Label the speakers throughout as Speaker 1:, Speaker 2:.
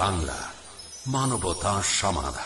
Speaker 1: বাংলা মানবতা সমাধান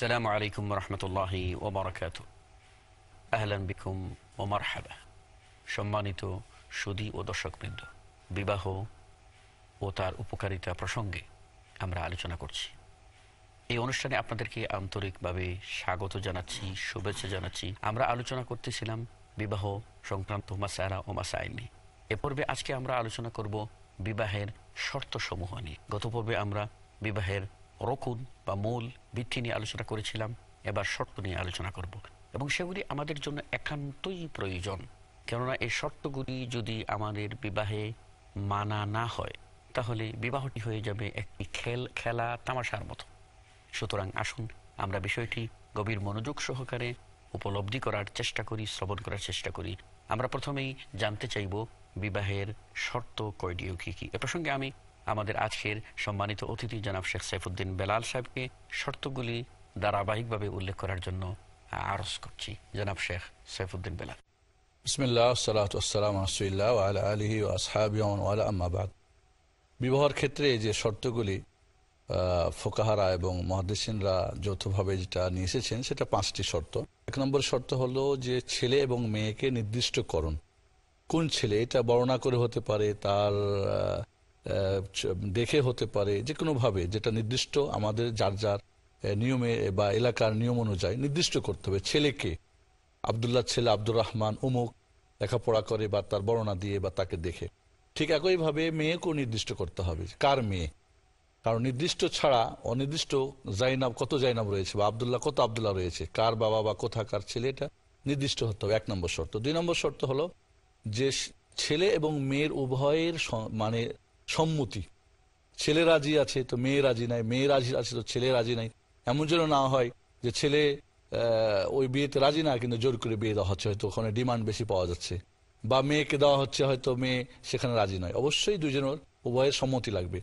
Speaker 2: السلام عليكم ورحمة الله وبركاته أهلا بكم ومرحبا সম্মানিত সুদী ও দর্শকবৃন্দ বিবাহ ও তার উপকারিতা প্রসঙ্গে আমরা আলোচনা করছি এই অনুষ্ঠানে আপনাদেরকে আন্তরিকভাবে স্বাগত জানাচ্ছি শুভেচ্ছা জানাচ্ছি আমরা আলোচনা করতেছিলাম বিবাহ সংক্রান্ত মাসারা ও মাসাইল নিয়ে এ পর্বে আজকে আমরা আলোচনা করব বিবাহের শর্তসমূহ নিয়ে গত পর্বে আমরা বিবাহের রকুন বা মূল ভিত্তি নিয়ে আলোচনা করেছিলাম এবার শর্ত নিয়ে আলোচনা করব এবং সেগুলি আমাদের জন্য একান্তই প্রয়োজন কেননা এই শর্তগুলি যদি আমাদের বিবাহে মানা না হয় তাহলে বিবাহটি হয়ে যাবে একটি খেল খেলা তামাশার মতো সুতরাং আসুন আমরা বিষয়টি গভীর মনোযোগ সহকারে উপলব্ধি করার চেষ্টা করি শ্রবণ করার চেষ্টা করি আমরা প্রথমেই জানতে চাইব বিবাহের শর্ত কয়টিও কী কী এ প্রসঙ্গে আমি আমাদের আজকের সম্মানিত অতিথি জনাব শেখ সাইফুদ্দিন বেলাল সাহেবকে শর্তগুলি ধারাবাহিকভাবে উল্লেখ করার জন্য আরজ করছি জনাব শেখ সাইফুদ্দিন বেলাল
Speaker 3: আলা আলহি বিবাহর ক্ষেত্রে যে শর্তগুলি ফোকাহারা এবং মহাদেশিনরা যৌথভাবে যেটা নিয়ে এসেছেন সেটা পাঁচটি শর্ত এক নম্বর শর্ত হলো যে ছেলে এবং মেয়েকে নির্দিষ্ট করণ কোন ছেলে এটা বর্ণনা করে হতে পারে তার দেখে হতে পারে যে কোনোভাবে যেটা নির্দিষ্ট আমাদের যার যার নিয়মে বা এলাকার নিয়ম অনুযায়ী নির্দিষ্ট করতে হবে ছেলেকে আবদুল্লাহ ছেলে আব্দুর রহমান উমুক লেখাপড়া করে বা তার বর্ণনা দিয়ে বা তাকে দেখে ঠিক একইভাবে মেয়েকেও নির্দিষ্ট করতে হবে কার মেয়ে কারণ নির্দিষ্ট ছাড়া অনির্দিষ্ট জাইনাব কত জাইনাব রয়েছে বা আবদুল্লাহ কত আবদুল্লাহ রয়েছে কার বাবা বা কোথাকার ছেলে এটা নির্দিষ্ট হতে হবে এক নম্বর শর্ত দুই নম্বর শর্ত হলো যে ছেলে এবং মেয়ের উভয়ের মানে সম্মতি ছেলে রাজি আছে তো মেয়ে রাজি নাই মেয়ে রাজি আছে তো ছেলে রাজি নাই এমন যেন না হয় যে ছেলে ওই বিয়েতে রাজি না কিন্তু জোর করে বিয়ে দেওয়া হচ্ছে হয়তো ওখানে ডিমান্ড বেশি পাওয়া যাচ্ছে বা মেয়েকে দেওয়া হচ্ছে হয়তো মেয়ে সেখানে রাজি নয় অবশ্যই দুজনের উভয়ের সম্মতি লাগবে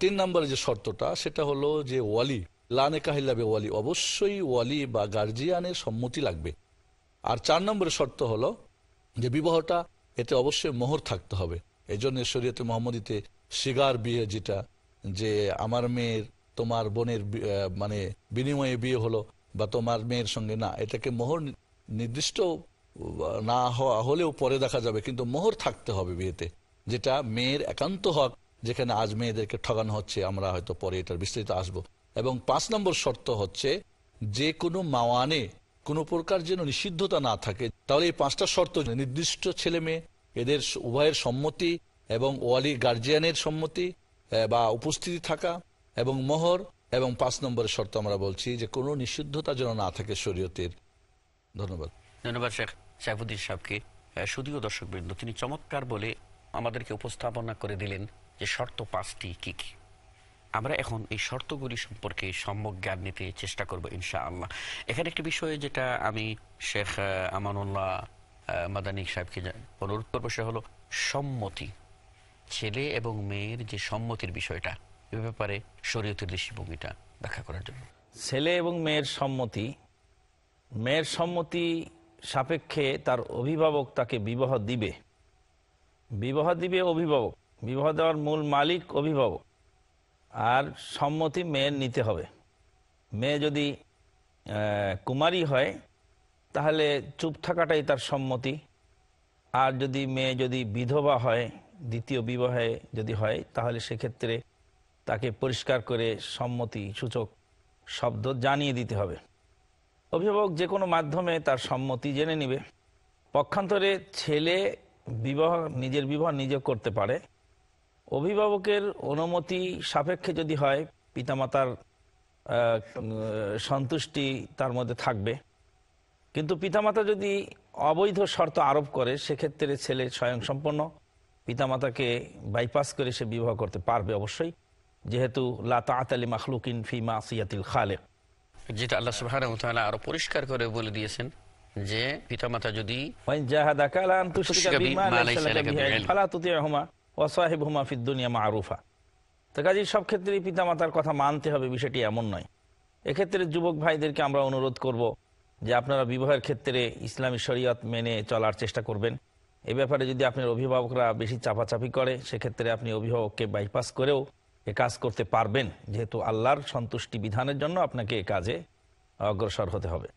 Speaker 3: তিন নম্বরের যে শর্তটা সেটা হলো যে ওয়ালি লানে কাহিল্লাবে ওয়ালি অবশ্যই ওয়ালি বা গার্জিয়ানের সম্মতি লাগবে আর চার নম্বরের শর্ত হলো যে বিবাহটা এতে অবশ্যই মোহর থাকতে হবে এই জন্য শরীয়তে মোহাম্মদীতে শিগার বিয়ে যেটা যে আমার মেয়ের তোমার বোনের মানে বিনিময়ে বিয়ে হলো বা তোমার মেয়ের সঙ্গে না এটাকে মোহর নির্দিষ্ট না হওয়া হলেও পরে দেখা যাবে কিন্তু মোহর থাকতে হবে বিয়েতে যেটা মেয়ের একান্ত হক যেখানে আজ মেয়েদেরকে ঠগানো হচ্ছে আমরা হয়তো পরে এটার বিস্তারিত আসব এবং পাঁচ নম্বর শর্ত হচ্ছে যে কোনো মাওয়ানে কোনো প্রকার যেন নিষিদ্ধতা না থাকে তাহলে এই পাঁচটা শর্ত নির্দিষ্ট ছেলে মেয়ে এদের উভয়ের সম্মতি এবং ওয়ালি গার্জিয়ানের সম্মতি বা উপস্থিতি থাকা এবং মোহর এবং পাঁচ নম্বরের শর্ত আমরা বলছি যে কোনো নিষিদ্ধতা যেন না থাকে শরীয়তের ধন্যবাদ ধন্যবাদ
Speaker 2: শেখ সাইফুদ্দিন সাহেবকে শুধুও দর্শকবৃন্দ তিনি চমৎকার বলে আমাদেরকে উপস্থাপনা করে দিলেন যে শর্ত পাঁচটি কি কি আমরা এখন এই শর্তগুলি সম্পর্কে সম্যক জ্ঞান নিতে চেষ্টা করব ইনশা আল্লাহ এখানে একটি বিষয়ে যেটা আমি শেখ আমানুল্লাহ মাদানী সাহেবকে অনুরোধ করবো সে হলো সম্মতি ছেলে এবং
Speaker 4: মেয়ের যে সম্মতির বিষয়টা এ ব্যাপারে শরীয়তের দৃষ্টিভঙ্গিটা ব্যাখ্যা করার জন্য ছেলে এবং মেয়ের সম্মতি মেয়ের সম্মতি সাপেক্ষে তার অভিভাবক তাকে বিবাহ দিবে বিবাহ দিবে অভিভাবক বিবাহ দেওয়ার মূল মালিক অভিভাবক আর সম্মতি মেয়ের নিতে হবে মেয়ে যদি কুমারী হয় তাহলে চুপ থাকাটাই তার সম্মতি আর যদি মেয়ে যদি বিধবা হয় দ্বিতীয় বিবাহে যদি হয় তাহলে সেক্ষেত্রে তাকে পরিষ্কার করে সম্মতি সূচক শব্দ জানিয়ে দিতে হবে অভিভাবক যে কোনো মাধ্যমে তার সম্মতি জেনে নিবে পক্ষান্তরে ছেলে বিবাহ নিজের বিবাহ নিজে করতে পারে অভিভাবকের অনুমতি সাপেক্ষে যদি হয় পিতামাতার সন্তুষ্টি তার মধ্যে থাকবে কিন্তু পিতামাতা যদি অবৈধ শর্ত আরোপ করে সেক্ষেত্রে ছেলে স্বয়ংসম্পন্ন পিতামাতাকে বাইপাস করে সে বিবাহ করতে পারবে অবশ্যই যেহেতু মাখলুক ইন ফি মা সিয়াতিল খালেক
Speaker 2: যেটা আল্লাহ সুবাহ আরো পরিষ্কার করে বলে দিয়েছেন যে পিতামাতা যদি
Speaker 4: সব ক্ষেত্রে পিতামাতার কথা মানতে হবে বিষয়টি এমন নয় এক্ষেত্রে যুবক ভাইদেরকে আমরা অনুরোধ করব যে আপনারা বিবাহের ক্ষেত্রে ইসলামী শরীয়ত মেনে চলার চেষ্টা করবেন এ ব্যাপারে যদি আপনার অভিভাবকরা বেশি চাপাচাপি করে সেক্ষেত্রে আপনি অভিভাবককে বাইপাস করেও এ কাজ করতে পারবেন যেহেতু আল্লাহর সন্তুষ্টি বিধানের জন্য আপনাকে এ কাজে অগ্রসর হতে হবে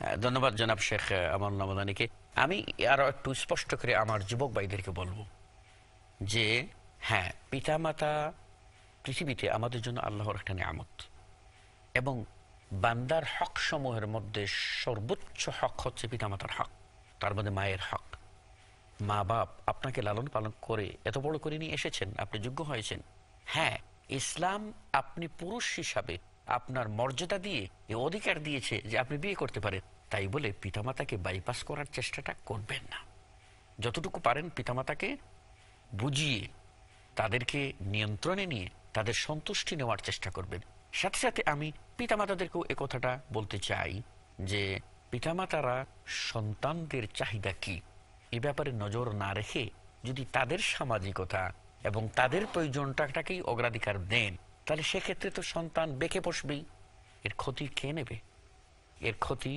Speaker 2: হ্যাঁ, ধন্যবাদ জনাব শেখ আমার নবদানীকে আমি আরও একটু স্পষ্ট করে আমার যুবক ভাইদেরকে বলবো যে হ্যাঁ পিতামাতা পৃথিবীতে আমাদের জন্য আল্লাহর একটা নিয়ামত এবং বান্দার হক সমূহের মধ্যে সর্বোচ্চ হক হচ্ছে পিতামাতার হক তার মধ্যে মায়ের হক মা বাপ আপনাকে লালন পালন করে এত বড় করে নিয়ে এসেছেন আপনি যোগ্য হয়েছেন হ্যাঁ ইসলাম আপনি পুরুষ হিসাবে আপনার মর্যাদা দিয়ে এ অধিকার দিয়েছে যে আপনি বিয়ে করতে পারেন তাই বলে পিতামাতাকে বাইপাস করার চেষ্টাটা করবেন না যতটুকু পারেন পিতামাতাকে বুঝিয়ে তাদেরকে নিয়ন্ত্রণে নিয়ে তাদের সন্তুষ্টি নেওয়ার চেষ্টা করবেন সাথে সাথে আমি পিতামাতাদেরকেও এ কথাটা বলতে চাই যে পিতামাতারা সন্তানদের চাহিদা কি এ ব্যাপারে নজর না রেখে যদি তাদের সামাজিকতা এবং তাদের প্রয়োজনটাকেই অগ্রাধিকার দেন তাহলে সেক্ষেত্রে তো সন্তান বেঁকে বসবেই এর ক্ষতি কে নেবে এর ক্ষতি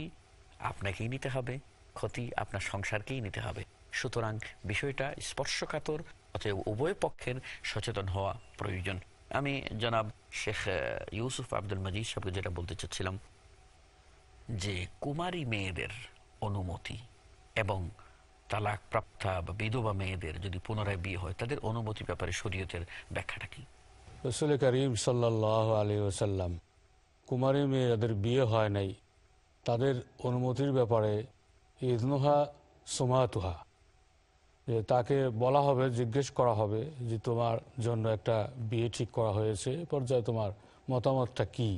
Speaker 2: আপনাকেই নিতে হবে ক্ষতি আপনার সংসারকেই নিতে হবে সুতরাং বিষয়টা স্পর্শকাতর অথবা উভয় পক্ষের সচেতন হওয়া প্রয়োজন আমি জনাব শেখ ইউসুফ আব্দুল মজিদ সাহেবকে যেটা বলতে চাচ্ছিলাম যে কুমারী মেয়েদের অনুমতি এবং তালাক প্রাপ্তা বা বিধবা মেয়েদের যদি পুনরায় বিয়ে হয় তাদের অনুমতি ব্যাপারে শরীয়তের ব্যাখ্যাটা কি
Speaker 5: রসুল করিম সাল্লাহ আলী ওসাল্লাম কুমারী মেয়ে যাদের বিয়ে হয় নাই তাদের অনুমতির ব্যাপারে ইদনুহা সোমাতুহা যে তাকে বলা হবে জিজ্ঞেস করা হবে যে তোমার জন্য একটা বিয়ে ঠিক করা হয়েছে পর্যায়ে তোমার মতামতটা কি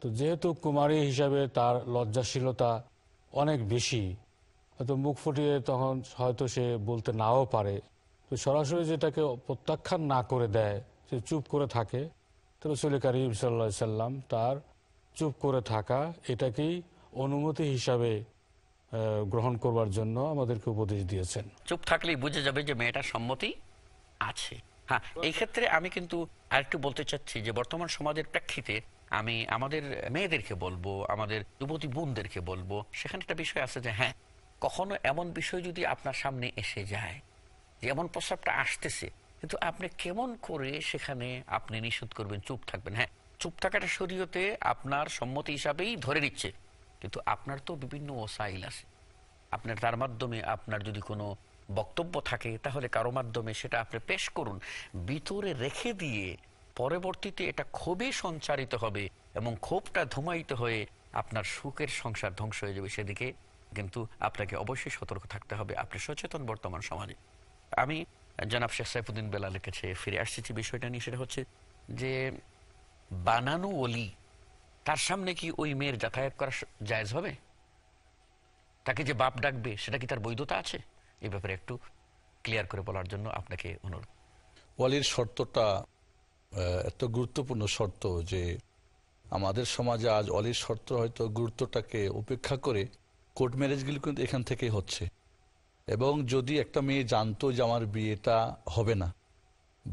Speaker 5: তো যেহেতু কুমারী হিসাবে তার লজ্জাশীলতা অনেক বেশি হয়তো মুখ ফুটিয়ে তখন হয়তো সে বলতে নাও পারে তো সরাসরি যেটাকে প্রত্যাখ্যান না করে দেয় সে চুপ করে থাকে তো রসুল করিম সাল্লা সাল্লাম তার চুপ করে থাকা এটাকেই অনুমতি হিসাবে গ্রহণ করবার জন্য আমাদেরকে উপদেশ দিয়েছেন
Speaker 2: চুপ থাকলেই বুঝে যাবে যে মেয়েটার সম্মতি আছে হ্যাঁ এই ক্ষেত্রে আমি কিন্তু আরেকটু বলতে চাচ্ছি যে বর্তমান সমাজের প্রেক্ষিতে আমি আমাদের মেয়েদেরকে বলবো আমাদের যুবতী বোনদেরকে বলবো সেখানে একটা বিষয় আছে যে হ্যাঁ কখনো এমন বিষয় যদি আপনার সামনে এসে যায় যে এমন প্রস্তাবটা আসতেছে কিন্তু আপনি কেমন করে সেখানে আপনি নিষেধ করবেন চুপ থাকবেন হ্যাঁ চুপ থাকাটা শরীয়তে আপনার সম্মতি হিসাবেই ধরে নিচ্ছে কিন্তু আপনার তো বিভিন্ন ওসাইল আছে আপনার তার মাধ্যমে আপনার যদি কোনো বক্তব্য থাকে তাহলে কারো মাধ্যমে সেটা আপনি পেশ করুন ভিতরে রেখে দিয়ে পরবর্তীতে এটা ক্ষোভে সঞ্চারিত হবে এবং ক্ষোভটা ধুমায়িত হয়ে আপনার সুখের সংসার ধ্বংস হয়ে যাবে সেদিকে কিন্তু আপনাকে অবশ্যই সতর্ক থাকতে হবে আপনি সচেতন বর্তমান সমাজে আমি জানাব শেখ সাইফুদ্দিন বেলালের কাছে ফিরে আসছি বিষয়টা নিয়ে সেটা হচ্ছে যে বানানো অলি তার সামনে কি ওই মেয়ের যাতায়াত করা জায়জ হবে তাকে যে বাপ ডাকবে সেটা কি তার বৈধতা আছে এ ব্যাপারে একটু ক্লিয়ার করে বলার জন্য আপনাকে অনুরোধ
Speaker 3: ওয়ালির শর্তটা এত গুরুত্বপূর্ণ শর্ত যে আমাদের সমাজে আজ অলির শর্ত হয়তো গুরুত্বটাকে উপেক্ষা করে কোর্ট ম্যারেজগুলি কিন্তু এখান থেকেই হচ্ছে এবং যদি একটা মেয়ে জানতো যে আমার বিয়েটা হবে না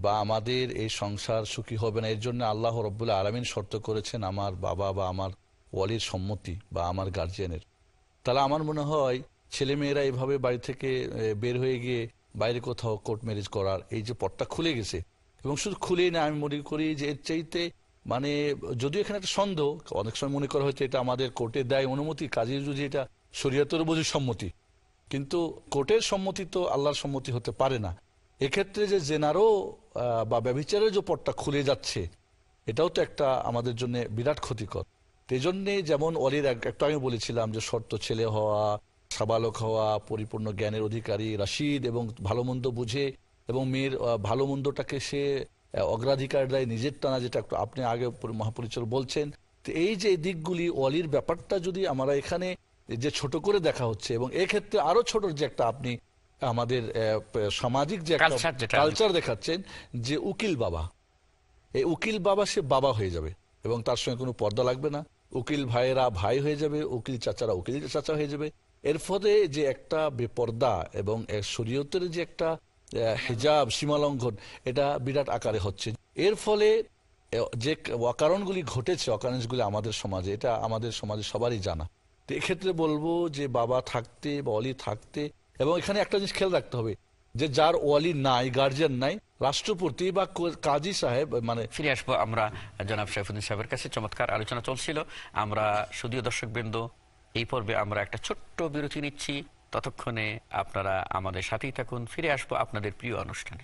Speaker 3: বা আমাদের এই সংসার সুখী হবে না এর জন্য আল্লাহ রব্বুল্লা আলমিন শর্ত করেছেন আমার বাবা বা আমার ওয়ালির সম্মতি বা আমার গার্জিয়ানের তাহলে আমার মনে হয় ছেলেমেয়েরা এভাবে বাড়ি থেকে বের হয়ে গিয়ে বাইরে কোথাও কোর্ট ম্যারেজ করার এই যে পথটা খুলে গেছে এবং শুধু খুলেই না আমি মনে করি যে এর চাইতে মানে যদিও এখানে একটা সন্দেহ অনেক সময় মনে করা হয়েছে এটা আমাদের কোর্টে দেয় অনুমতি কাজে যদি এটা শরীয়তের বোঝে সম্মতি কিন্তু কোর্টের সম্মতি তো আল্লাহর সম্মতি হতে পারে না এক্ষেত্রে যে জেনারও বা ব্যবচারের যে পটটা খুলে যাচ্ছে এটাও তো একটা আমাদের জন্য বিরাট ক্ষতিকর এই জন্যে যেমন অলির একটু আমি বলেছিলাম যে শর্ত ছেলে হওয়া সাবালক হওয়া পরিপূর্ণ জ্ঞানের অধিকারী রাশিদ এবং ভালো মন্দ বুঝে এবং মেয়ের ভালো মন্দটাকে সে অগ্রাধিকার দেয় নিজের টানা যেটা আপনি আগে মহাপরিচয় বলছেন তো এই যে দিকগুলি অলির ব্যাপারটা যদি আমরা এখানে যে ছোট করে দেখা হচ্ছে এবং এক্ষেত্রে আরও ছোট যে একটা আপনি আমাদের সামাজিক যে কালচার দেখাচ্ছেন যে উকিল বাবা এই উকিল বাবা সে বাবা হয়ে যাবে এবং তার সঙ্গে কোনো পর্দা লাগবে না উকিল ভাইয়েরা ভাই হয়ে যাবে উকিল চাচারা উকিল চাচা হয়ে যাবে এর ফলে যে একটা বেপর্দা এবং শরীয়তের যে একটা হেজাব সীমালঙ্ঘন এটা বিরাট আকারে হচ্ছে এর ফলে যে অকারণগুলি ঘটেছে অকারণগুলি আমাদের সমাজে এটা আমাদের সমাজে সবারই জানা তো এক্ষেত্রে বলবো যে বাবা থাকতে বা অলি থাকতে এবং এখানে একটা জিনিস খেয়াল রাখতে হবে যে যার ওয়ালি নাই গার্জিয়ান নাই রাষ্ট্রপতি বা কাজী সাহেব মানে ফিরে আসবো আমরা জনাব সাইফুদ্দিন সাহেবের কাছে চমৎকার আলোচনা চলছিল
Speaker 2: আমরা শুধুও বৃন্দ এই পর্বে আমরা একটা ছোট্ট বিরতি নিচ্ছি ততক্ষণে আপনারা আমাদের সাথেই থাকুন ফিরে আসবো আপনাদের প্রিয় অনুষ্ঠানে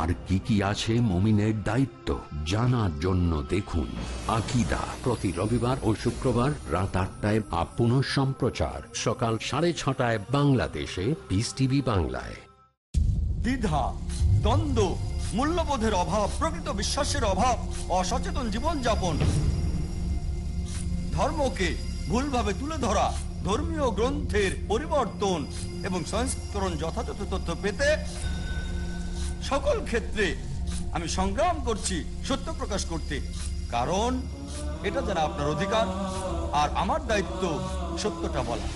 Speaker 1: আর কি কি আছে মমিনের দায়িত্ব জানার জন্য দেখুন আকিদা প্রতি রবিবার ও শুক্রবার রাত আটটায় আপন সম্প্রচার সকাল সাড়ে ছটায় বাংলাদেশে পিস টিভি বাংলায়
Speaker 3: দ্বিধা দ্বন্দ্ব মূল্যবোধের অভাব প্রকৃত বিশ্বাসের অভাব অসচেতন জীবনযাপন ধর্মকে ভুলভাবে তুলে ধরা ধর্মীয় গ্রন্থের পরিবর্তন এবং সংস্করণ যথাযথ তথ্য পেতে সকল ক্ষেত্রে আমি সংগ্রাম করছি সত্য প্রকাশ করতে কারণ এটা যারা আপনার অধিকার আর আমার দায়িত্ব সত্যটা বলা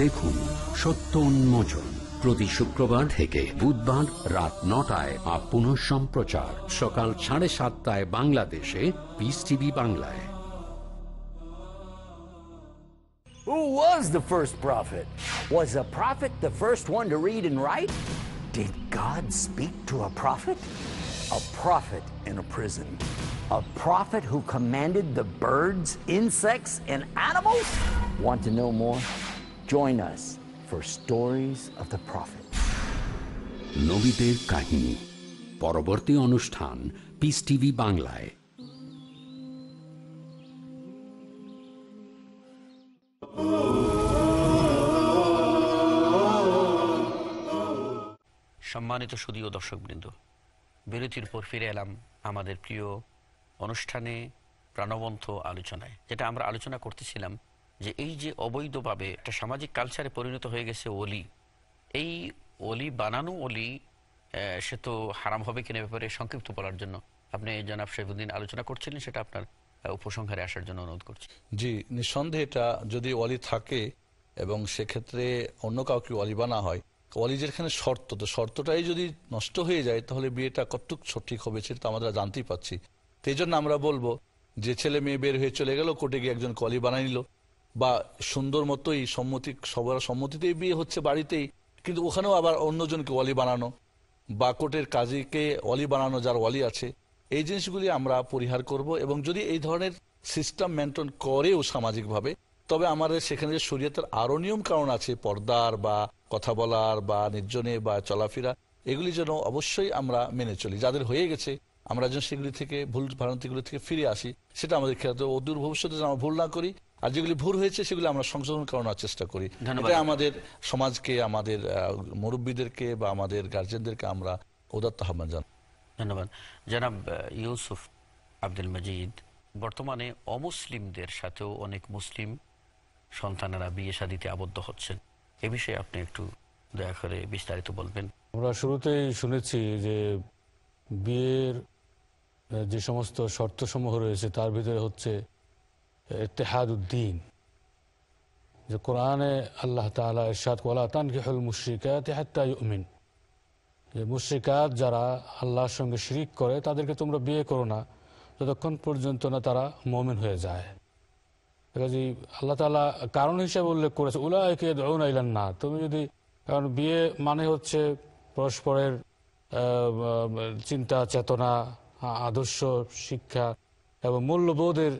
Speaker 1: দেখুন সত্য উন্মোচন প্রতি শুক্রবার থেকে বুধবার রাত নটায় আর পুনঃ সম্প্রচার সকাল সাড়ে সাতটায় বাংলাদেশে পিস টিভি বাংলায়
Speaker 5: Who was the first
Speaker 1: prophet? Was a prophet the first one to read and write? Did God speak to a prophet? A prophet in a prison. A prophet who commanded the birds, insects, and animals? Want to know more? Join us for Stories of the Prophet. নবীদের কাহিনী পরবর্তী অনুষ্ঠান piece TV
Speaker 2: সম্মানিত সুদীয় দর্শকবৃন্দ বিরতির পর ফিরে এলাম আমাদের প্রিয় অনুষ্ঠানে প্রাণবন্ত আলোচনায় যেটা আমরা আলোচনা করতেছিলাম যে এই যে অবৈধভাবে একটা সামাজিক কালচারে পরিণত হয়ে গেছে ওলি এই ওলি বানানো ওলি সে তো হারাম হবে কিনা ব্যাপারে সংক্ষিপ্ত বলার জন্য আপনি জনাব শেখুদ্দিন আলোচনা করছিলেন সেটা আপনার
Speaker 3: উপসংহারে আসার জন্য অনুরোধ করছি জি নিঃসন্দেহে এটা যদি অলি থাকে এবং সেক্ষেত্রে অন্য কাউকে অলি বানা হয় কোয়ালিজের এখানে শর্ত তো শর্তটাই যদি নষ্ট হয়ে যায় তাহলে বিয়েটা কতটুক সঠিক হবে সেটা আমরা জানতেই পাচ্ছি সেই জন্য আমরা বলবো যে ছেলে মেয়ে বের হয়ে চলে গেল কোর্টে গিয়ে একজন কোয়ালি বানাই নিল বা সুন্দর মতোই সম্মতি সবার সম্মতিতেই বিয়ে হচ্ছে বাড়িতেই কিন্তু ওখানেও আবার অন্যজনকে ওয়ালি বানানো বা কোর্টের কাজীকে ওয়ালি বানানো যার ওয়ালি আছে এই জিনিসগুলি আমরা পরিহার করব এবং যদি এই ধরনের সিস্টেম মেনটেন করেও সামাজিকভাবে তবে আমাদের সেখানে যে শরীয়তের আরো নিয়ম কারণ আছে পর্দার বা কথা বলার বা নির্জনে বা চলাফেরা এগুলি যেন অবশ্যই আমরা মেনে চলি যাদের হয়ে গেছে আমরা যেন সেগুলি থেকে ভুল ভ্রান্তিগুলি থেকে ফিরে আসি সেটা আমাদের খেয়াল অদূর ভবিষ্যতে যেন আমরা ভুল না করি আর যেগুলি ভুল হয়েছে সেগুলি আমরা সংশোধন করানোর চেষ্টা করি এটা আমাদের সমাজকে আমাদের মুরব্বীদেরকে বা আমাদের গার্জেনদেরকে আমরা উদাত্ত আহ্বান জান ধন্যবাদ জানাব ইউসুফ আব্দুল মজিদ
Speaker 2: বর্তমানে অমুসলিমদের সাথেও অনেক মুসলিম সন্তানেরা বিয়ে শাদিতে আবদ্ধ হচ্ছেন এ বিষয়ে আপনি একটু দয়া করে বিস্তারিত বলবেন
Speaker 5: আমরা শুরুতেই শুনেছি যে বিয়ের যে সমস্ত শর্তসমূহ রয়েছে তার ভিতরে হচ্ছে উদ্দিন যে কোরআনে আল্লাহ তালা এরশাদ কোলা তানকিহল মুশ্রিকাত হাত্তা উমিন যে মুশ্রিকাত যারা আল্লাহর সঙ্গে শিরিক করে তাদেরকে তোমরা বিয়ে করো না যতক্ষণ পর্যন্ত না তারা মমিন হয়ে যায় কাজে আল্লাহ তালা কারণ হিসাবে উল্লেখ করেছে উলায়কে দৌন আইলেন না তুমি যদি কারণ বিয়ে মানে হচ্ছে পরস্পরের চিন্তা চেতনা আদর্শ শিক্ষা এবং মূল্যবোধের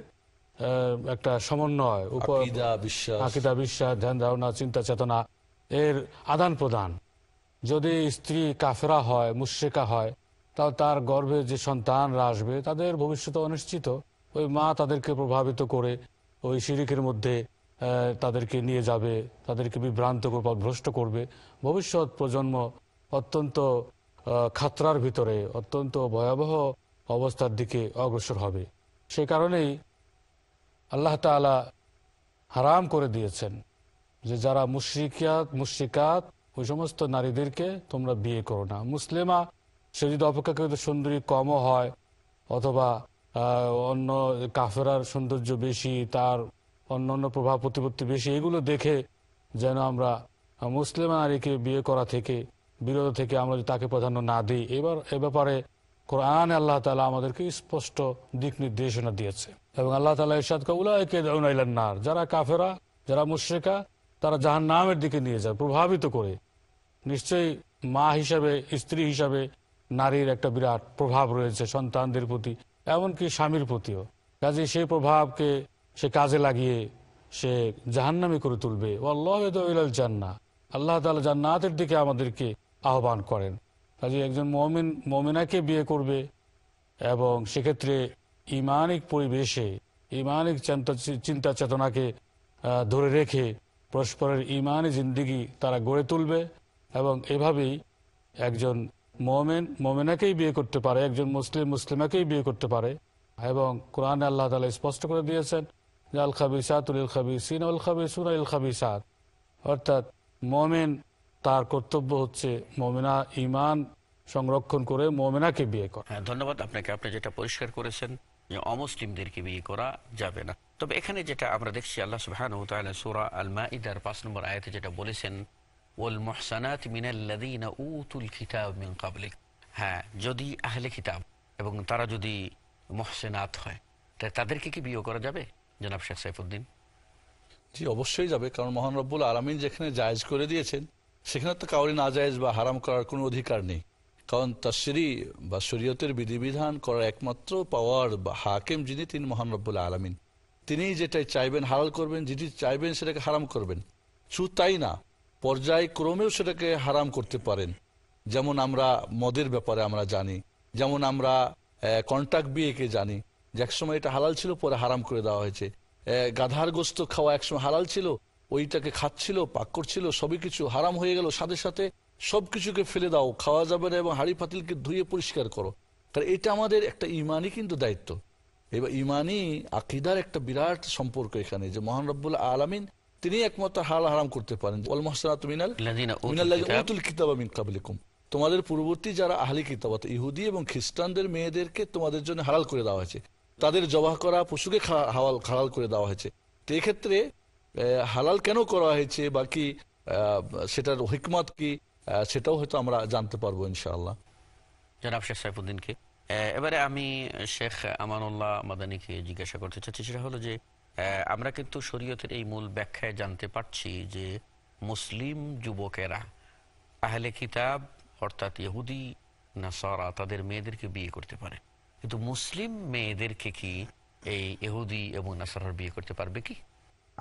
Speaker 5: একটা সমন্বয় আকিদা বিশ্বাস ধ্যান ধারণা চিন্তা চেতনা এর আদান প্রদান যদি স্ত্রী কাফেরা হয় মুশ্রেকা হয় তাহলে তার গর্ভে যে সন্তানরা আসবে তাদের ভবিষ্যৎ অনিশ্চিত ওই মা তাদেরকে প্রভাবিত করে ওই শিরিকের মধ্যে তাদেরকে নিয়ে যাবে তাদেরকে বিভ্রান্ত ভ্রষ্ট করবে ভবিষ্যৎ প্রজন্ম অত্যন্ত খাতরার ভিতরে অত্যন্ত ভয়াবহ অবস্থার দিকে অগ্রসর হবে সে কারণেই আল্লাহ তালা হারাম করে দিয়েছেন যে যারা মুশ্রিকিয়াত মুশ্রিকাত ওই সমস্ত নারীদেরকে তোমরা বিয়ে করো না মুসলিমা সে যদি অপেক্ষাকৃত সুন্দরী কমও হয় অথবা অন্য কাফেরার সৌন্দর্য বেশি তার অন্য অন্য প্রভাব প্রতিপত্তি বেশি এগুলো দেখে যেন আমরা মুসলিম নারীকে বিয়ে করা থেকে বিরত থেকে আমরা তাকে প্রাধান্য না দিই এবার এ ব্যাপারে কোরআন আল্লাহ তালা আমাদেরকে স্পষ্ট দিক নির্দেশনা দিয়েছে এবং আল্লাহ তালা ইরশাদ কাউলাকে নার যারা কাফেরা যারা মুশ্রিকা তারা জাহান নামের দিকে নিয়ে যায় প্রভাবিত করে নিশ্চয়ই মা হিসাবে স্ত্রী হিসাবে নারীর একটা বিরাট প্রভাব রয়েছে সন্তানদের প্রতি এমনকি স্বামীর প্রতিও কাজে সেই প্রভাবকে সে কাজে লাগিয়ে সে জাহান্নামি করে তুলবে ও আল্লাহ জান্না আল্লাহ তালা জান্নাতের দিকে আমাদেরকে আহ্বান করেন কাজে একজন মমিন মমিনাকে বিয়ে করবে এবং সেক্ষেত্রে ইমানিক পরিবেশে ইমানিক চিন্তা চেতনাকে ধরে রেখে পরস্পরের ইমানি জিন্দিগি তারা গড়ে তুলবে এবং এভাবেই একজন মোমেন মোমেনাকেই বিয়ে করতে পারে একজন মুসলিম মুসলিমাকেই বিয়ে করতে পারে এবং কোরআন আল্লাহ তালা স্পষ্ট করে দিয়েছেন যে আল খাবিসাতুল ইল সিন আল খাবিসুন ইল খাবিসাত অর্থাৎ মোমেন তার কর্তব্য হচ্ছে মোমেনা ইমান সংরক্ষণ করে মোমেনাকে বিয়ে করে হ্যাঁ
Speaker 2: ধন্যবাদ আপনাকে আপনি যেটা পরিষ্কার করেছেন যে অমুসলিমদেরকে বিয়ে করা যাবে না তবে এখানে যেটা আমরা দেখছি আল্লাহ সুহান সুরা আলমা ইদার পাঁচ নম্বর আয়াতে যেটা বলেছেন ওয়াল মহসানাত মিনাল্লাদিনা উতুল কিতাব মিন হ্যাঁ যদি আহলে খিতাব এবং তারা যদি মহসেনাত হয় তাই তাদেরকে
Speaker 3: কি বিয়ে করা যাবে
Speaker 2: জনাব শেখ সাইফুদ্দিন
Speaker 3: জি অবশ্যই যাবে কারণ মহান রব্বুল আলমিন যেখানে জায়েজ করে দিয়েছেন সেখানে তো কাউরি না জায়েজ বা হারাম করার কোনো অধিকার নেই কারণ তাসরি বা শরীয়তের বিধিবিধান করার একমাত্র পাওয়ার বা হাকিম যিনি তিনি মহান রব্বুল আলমিন তিনি যেটাই চাইবেন হারাল করবেন যেটি চাইবেন সেটাকে হারাম করবেন শুধু তাই না পর্যায়ক্রমেও সেটাকে হারাম করতে পারেন যেমন আমরা মদের ব্যাপারে আমরা জানি যেমন আমরা কন্ট্যাক্ট বিয়েকে জানি যে একসময় এটা হালাল ছিল পরে হারাম করে দেওয়া হয়েছে গাধার গোস্ত খাওয়া একসময় হালাল ছিল ওইটাকে খাচ্ছিল পাক করছিল সবই কিছু হারাম হয়ে গেল সাথে সাথে সব কিছুকে ফেলে দাও খাওয়া যাবে না এবং হাড়ি ফাতিলকে ধুয়ে পরিষ্কার করো কারণ এটা আমাদের একটা ইমানই কিন্তু দায়িত্ব এবার ইমানই আকিদার একটা বিরাট সম্পর্ক এখানে যে মহান আলমিন তিনি একমাত্র হাল হারাম করতে পারেন তোমাদের পূর্ববর্তী যারা আহলি কিতাব ইহুদি এবং খ্রিস্টানদের মেয়েদেরকে তোমাদের জন্য হালাল করে দেওয়া হয়েছে তাদের জবাহ করা পশুকে হাওয়াল হালাল করে দেওয়া হয়েছে তো এক্ষেত্রে হালাল কেন করা হয়েছে বা কি সেটার হিকমত কি সেটাও হয়তো আমরা জানতে পারবো ইনশাআল্লাহ
Speaker 2: জনাব শেখ সাইফুদ্দিনকে এবারে আমি শেখ আমানুল্লাহ মাদানিকে জিজ্ঞাসা করতে চাচ্ছি সেটা হলো যে আমরা কিন্তু শরীয়তের এই মূল ব্যাখ্যায় জানতে পারছি যে মুসলিম যুবকেরা আহলে কিতাব অর্থাৎ ইহুদি নাসরা তাদের মেয়েদেরকে বিয়ে করতে পারে কিন্তু মুসলিম মেয়েদেরকে কি এই
Speaker 4: ইহুদি এবং নাসরার বিয়ে করতে পারবে কি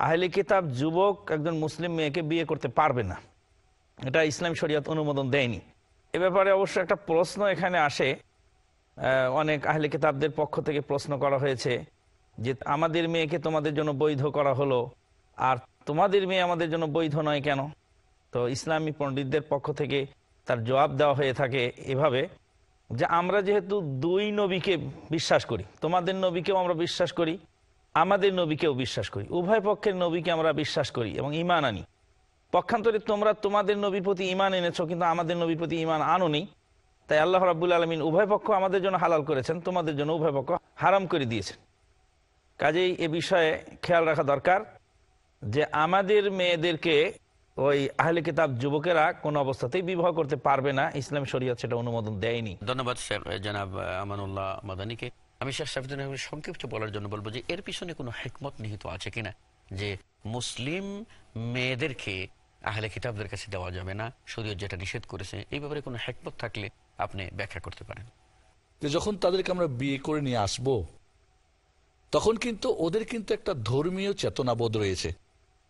Speaker 4: আহলে কিতাব যুবক একজন মুসলিম মেয়েকে বিয়ে করতে পারবে না এটা ইসলাম শরিয়ত অনুমোদন দেয়নি এ ব্যাপারে অবশ্য একটা প্রশ্ন এখানে আসে অনেক আহলে কিতাবদের পক্ষ থেকে প্রশ্ন করা হয়েছে যে আমাদের মেয়েকে তোমাদের জন্য বৈধ করা হলো আর তোমাদের মেয়ে আমাদের জন্য বৈধ নয় কেন তো ইসলামী পণ্ডিতদের পক্ষ থেকে তার জবাব দেওয়া হয়ে থাকে এভাবে যে আমরা যেহেতু দুই নবীকে বিশ্বাস করি তোমাদের নবীকেও আমরা বিশ্বাস করি আমাদের নবীকেও বিশ্বাস করি উভয় পক্ষের নবীকে আমরা বিশ্বাস করি এবং ইমান আনি পক্ষান্তরে তোমরা তোমাদের নবীর প্রতি ইমান এনেছো কিন্তু আমাদের নবীর প্রতি ইমান আনো নেই তাই আল্লাহ রাবুল আলমিন উভয় পক্ষ আমাদের জন্য হালাল করেছেন তোমাদের জন্য উভয় পক্ষ হারাম করে দিয়েছেন কাজেই এ বিষয়ে খেয়াল রাখা দরকার যে আমাদের মেয়েদেরকে ওই আহলে কিতাব যুবকেরা কোন অবস্থাতেই বিবাহ করতে পারবে না ইসলাম শরিয়া সেটা অনুমোদন দেয়নি
Speaker 2: ধন্যবাদ জনাব আমানুল্লাহ মাদানিকে আমি শেখ সাফিদুল সংক্ষিপ্ত বলার জন্য বলবো যে এর পিছনে কোনো হেকমত নিহিত আছে কিনা যে মুসলিম মেয়েদেরকে আহলে কিতাবদের কাছে দেওয়া যাবে না শরীয়ত যেটা নিষেধ করেছে এই ব্যাপারে কোনো হেকমত থাকলে আপনি ব্যাখ্যা
Speaker 3: করতে পারেন যখন তাদেরকে আমরা বিয়ে করে নিয়ে আসবো তখন কিন্তু ওদের কিন্তু একটা ধর্মীয় চেতনাবোধ রয়েছে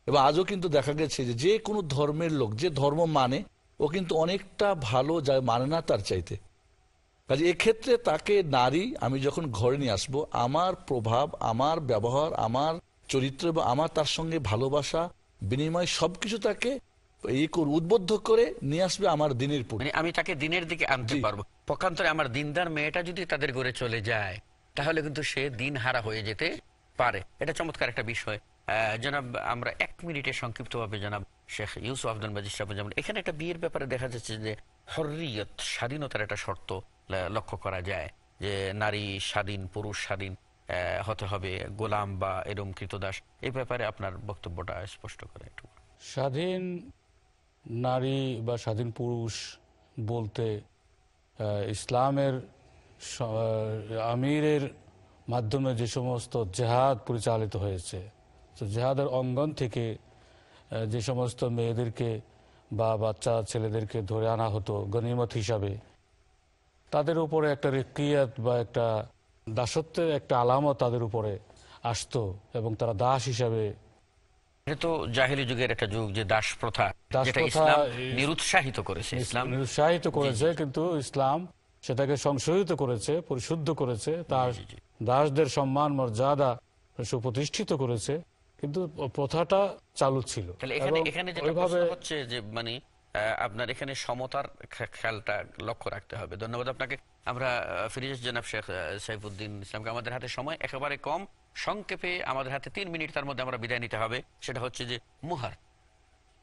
Speaker 3: এবং আজও কিন্তু দেখা গেছে যে যে কোনো ধর্মের লোক যে ধর্ম মানে ও কিন্তু অনেকটা ভালো যা মানে না তার চাইতে কাজে এক্ষেত্রে তাকে নারী আমি যখন ঘরে নিয়ে আসব আমার প্রভাব আমার ব্যবহার আমার চরিত্র বা আমার তার সঙ্গে ভালোবাসা বিনিময় সবকিছু তাকে এই উদ্বুদ্ধ করে নিয়ে আসবে আমার দিনের মানে আমি তাকে দিনের দিকে আনতে পারবো
Speaker 2: পক্ষান্তরে আমার দিনদার মেয়েটা যদি তাদের ঘরে চলে যায় তাহলে কিন্তু সে দিন হারা হয়ে যেতে পারে এটা চমৎকার একটা বিষয় জনাব আমরা এক মিনিটে সংক্ষিপ্তভাবে জনাব শেখ ইউসুফ আব্দুল মাজিদ সাহেব যেমন এখানে একটা বিয়ের ব্যাপারে দেখা যাচ্ছে যে হরিয়ত স্বাধীনতার একটা শর্ত লক্ষ্য করা যায় যে নারী স্বাধীন পুরুষ স্বাধীন হতে হবে গোলাম বা এরম কৃতদাস এই ব্যাপারে আপনার বক্তব্যটা স্পষ্ট করে একটু
Speaker 5: স্বাধীন নারী বা স্বাধীন পুরুষ বলতে ইসলামের আমিরের মাধ্যমে যে সমস্ত জেহাদ পরিচালিত হয়েছে তো জেহাদের অঙ্গন থেকে যে সমস্ত মেয়েদেরকে বা বাচ্চা ছেলেদেরকে ধরে আনা হতো গণিমত হিসাবে তাদের উপরে একটা রেক্রিয়াত বা একটা দাসত্বের একটা আলামত তাদের উপরে আসতো এবং তারা দাস হিসাবে
Speaker 2: তো যুগের একটা যুগ যে দাস প্রথা নিরুৎসাহিত করেছে ইসলাম
Speaker 5: নিরুৎসাহিত করেছে কিন্তু ইসলাম সেটাকে সংশোধিত করেছে পরিশুদ্ধ করেছে তার দাসদের সম্মান মর্যাদা সুপ্রতিষ্ঠিত করেছে কিন্তু প্রথাটা চালু ছিল
Speaker 2: হচ্ছে যে মানে আপনার এখানে সমতার খেয়ালটা লক্ষ্য রাখতে হবে ধন্যবাদ আপনাকে আমরা ফিরিজ জনাব শেখ সাইফুদ্দিন ইসলামকে আমাদের হাতে সময় একেবারে কম সংক্ষেপে আমাদের হাতে তিন মিনিট তার মধ্যে আমরা বিদায় নিতে হবে সেটা হচ্ছে যে মুহার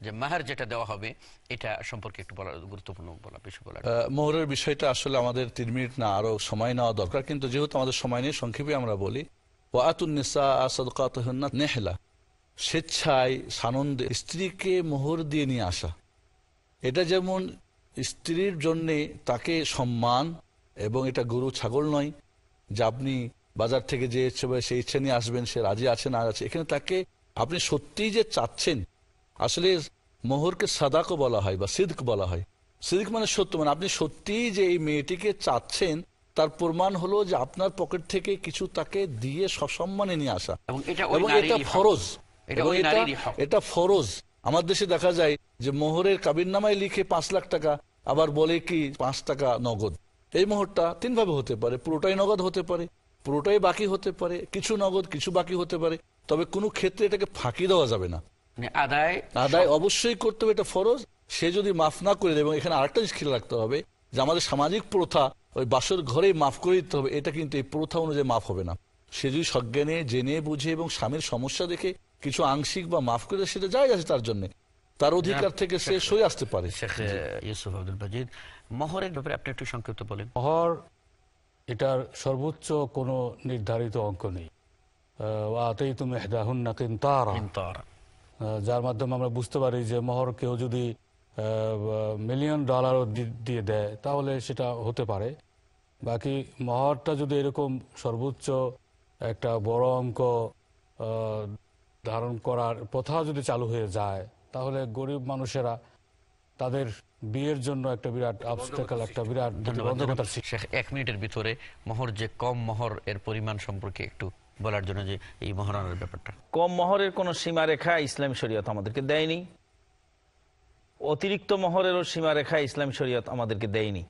Speaker 2: যে মাহার যেটা দেওয়া হবে এটা সম্পর্কে একটু বলা গুরুত্বপূর্ণ বলা বেশি বলা
Speaker 3: মোহরের বিষয়টা আসলে আমাদের তিন মিনিট না আরো সময় নেওয়া দরকার কিন্তু যেহেতু আমাদের সময় নিয়ে সংক্ষেপে আমরা বলি ওয়াতুন্নিসা স্বেচ্ছায় সানন্দে স্ত্রীকে মোহর দিয়ে নিয়ে আসা এটা যেমন স্ত্রীর জন্যে তাকে সম্মান এবং এটা গরু ছাগল নয় যে আপনি বাজার থেকে যে ইচ্ছে সেই ইচ্ছে নিয়ে আসবেন সে রাজি আছে না আছে এখানে তাকে আপনি সত্যিই যে চাচ্ছেন আসলে মোহরকে সাদাকও বলা হয় বা সিদ্ক বলা হয় সিদ্ক মানে সত্য মানে আপনি সত্যিই যে এই মেয়েটিকে চাচ্ছেন তার প্রমাণ হলো যে আপনার পকেট থেকে কিছু তাকে দিয়ে সসম্মানে নিয়ে আসা এবং এটা ফরজ এটা ফরজ আমার দেশে দেখা যায় যে মোহরের কাবিরনামায় লিখে পাঁচ লাখ টাকা আবার বলে কি পাঁচ টাকা নগদ এই মোহরটা তিনভাবে হতে পারে পুরোটাই নগদ হতে পারে পুরোটাই বাকি হতে পারে কিছু নগদ কিছু বাকি হতে পারে তবে কোনো ক্ষেত্রে এটাকে ফাঁকি দেওয়া যাবে না মানে আদায় অবশ্যই করতে হবে এটা ফরজ সে যদি মাফ না করে এবং এখানে আরেকটা জিনিস খেয়াল রাখতে হবে যে আমাদের সামাজিক প্রথা ওই বাসর ঘরেই মাফ করে দিতে হবে এটা কিন্তু এই প্রথা অনুযায়ী মাফ হবে না সে যদি সজ্ঞানে জেনে বুঝে এবং স্বামীর সমস্যা দেখে কিছু আংশিক বা মাফ করে সেটা যায় আছে তার জন্য তার অধিকার থেকে সে সই
Speaker 5: আসতে পারে ব্যাপারে আপনি একটু সংক্ষিপ্ত বলেন মহর এটার সর্বোচ্চ কোনো নির্ধারিত অঙ্ক নেই তুমি যার মাধ্যমে আমরা বুঝতে পারি যে মহর কেউ যদি মিলিয়ন ডলারও দিয়ে দেয় তাহলে সেটা হতে পারে বাকি মহরটা যদি এরকম সর্বোচ্চ একটা বড় অঙ্ক ধারণ করার প্রথা যদি চালু হয়ে যায় তাহলে গরিব মানুষেরা তাদের বিয়ের জন্য একটা বিরাট অবস্টেকাল একটা বিরাট
Speaker 2: এক মিনিটের ভিতরে মহর যে কম মহর এর পরিমাণ সম্পর্কে একটু বলার জন্য যে
Speaker 4: এই মহারণার ব্যাপারটা কম মহরের কোনো সীমারেখা ইসলাম শরীয়ত আমাদেরকে দেয়নি অতিরিক্ত মহরেরও সীমারেখা ইসলাম শরীয়ত আমাদেরকে দেয়নি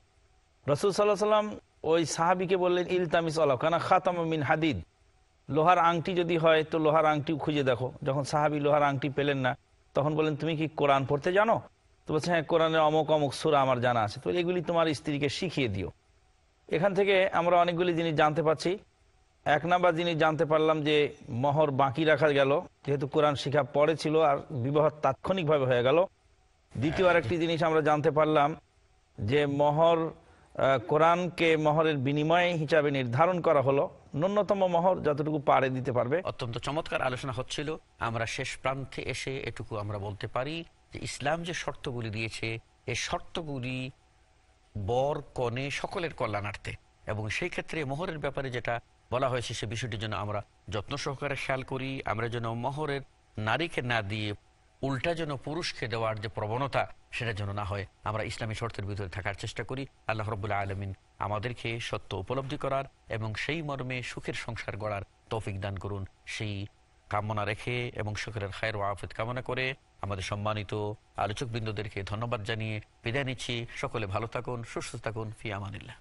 Speaker 4: রসুল সাল্লাহ সাল্লাম ওই সাহাবিকে বললেন ইলতামিস আলাকানা খাতাম মিন হাদিদ লোহার আংটি যদি হয় তো লোহার আংটি খুঁজে দেখো যখন সাহাবি লোহার আংটি পেলেন না তখন বলেন তুমি কি কোরআন পড়তে জানো তো বলছে হ্যাঁ কোরআনের অমুক অমুক সুরা আমার জানা আছে তো এগুলি তোমার স্ত্রীকে শিখিয়ে দিও এখান থেকে আমরা অনেকগুলি জিনিস জানতে পারছি এক নাম্বার জিনিস জানতে পারলাম যে মহর বাকি রাখা গেল যেহেতু কোরআন শিখা পরে ছিল আর বিবাহ তাৎক্ষণিকভাবে হয়ে গেল দ্বিতীয় আরেকটি জিনিস আমরা জানতে পারলাম যে মহর কোরআনকে মহরের বিনিময় হিসাবে নির্ধারণ করা হলো ন্যূনতম মহর যতটুকু পারে দিতে পারবে অত্যন্ত চমৎকার
Speaker 2: আলোচনা হচ্ছিল আমরা শেষ প্রান্তে এসে এটুকু আমরা বলতে পারি যে ইসলাম যে শর্তগুলি দিয়েছে এই শর্তগুলি বর কনে সকলের কল্যাণার্থে এবং সেই ক্ষেত্রে মোহরের ব্যাপারে যেটা বলা হয়েছে সে বিষয়টির জন্য আমরা যত্ন সহকারে খেয়াল করি আমরা যেন মহরের নারীকে না দিয়ে উল্টা যেন পুরুষকে দেওয়ার যে প্রবণতা সেটা যেন না হয় আমরা ইসলামী শর্তের ভিতরে থাকার চেষ্টা করি আল্লাহ রবুল্লা আলমিন আমাদেরকে সত্য উপলব্ধি করার এবং সেই মর্মে সুখের সংসার গড়ার তৌফিক দান করুন সেই কামনা রেখে এবং সুখের খায়ের ও আফেদ কামনা করে আমাদের সম্মানিত আলোচক বৃন্দদেরকে ধন্যবাদ জানিয়ে বিদায় নিচ্ছি সকলে ভালো থাকুন সুস্থ থাকুন ফিয়ামানিল্লা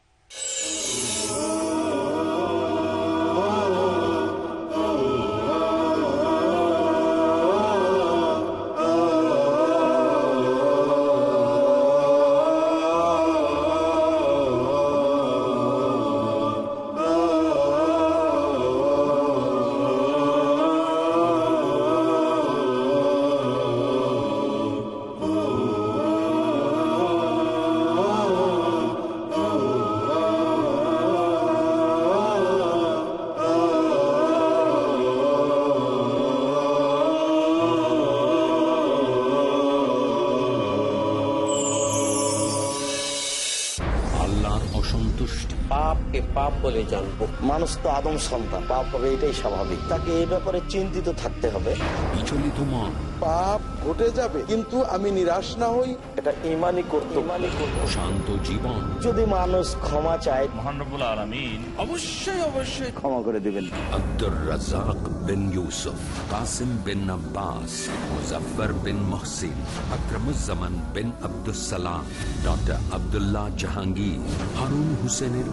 Speaker 2: সন্তুষ্টি পাপ বলে মানুষ তো আদম সন্তান হবে এটাই স্বাভাবিক তাকে এই
Speaker 4: ব্যাপারে চিন্তিত থাকতে হবে ঘটে যাবে কিন্তু আমি নিরাশ না হই এটা
Speaker 1: শান্ত জীবন
Speaker 5: যদি মানুষ ক্ষমা চায় মহানবুল আলমিন
Speaker 1: অবশ্যই অবশ্যই ক্ষমা করে দেবেন আব্দুর রাজাক বিন ইউসুফ কাসিম বিন আব্বাস মুজফার বিন মহসিন আকরমুজামান বিন আব্দুল সালাম ডক্টর আবদুল্লাহ জাহাঙ্গীর হারুন হুসেনের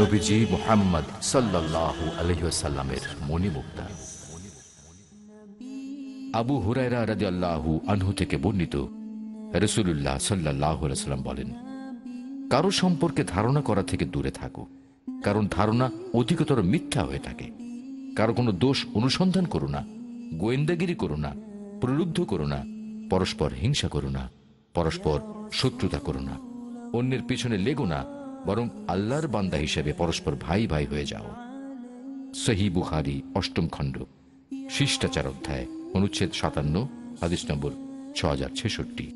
Speaker 1: নবীজি মোহাম্মদ আবু হুরায়রা আনহু থেকে বর্ণিত বলেন কারো সম্পর্কে ধারণা করা থেকে দূরে থাকো কারণ ধারণা অধিকতর মিথ্যা হয়ে থাকে কারো কোনো দোষ অনুসন্ধান করো না গোয়েন্দাগিরি করো না প্রলুব্ধ করো না পরস্পর হিংসা করো না পরস্পর শত্রুতা করো না অন্যের পিছনে লেগো না বরং আল্লাহর বান্দা হিসেবে পরস্পর ভাই ভাই হয়ে যাও সহি বুখারি অষ্টম খণ্ড শিষ্টাচার অধ্যায় অনুচ্ছেদ সাতান্ন আদিশ নম্বর ছ হাজার ছেষট্টি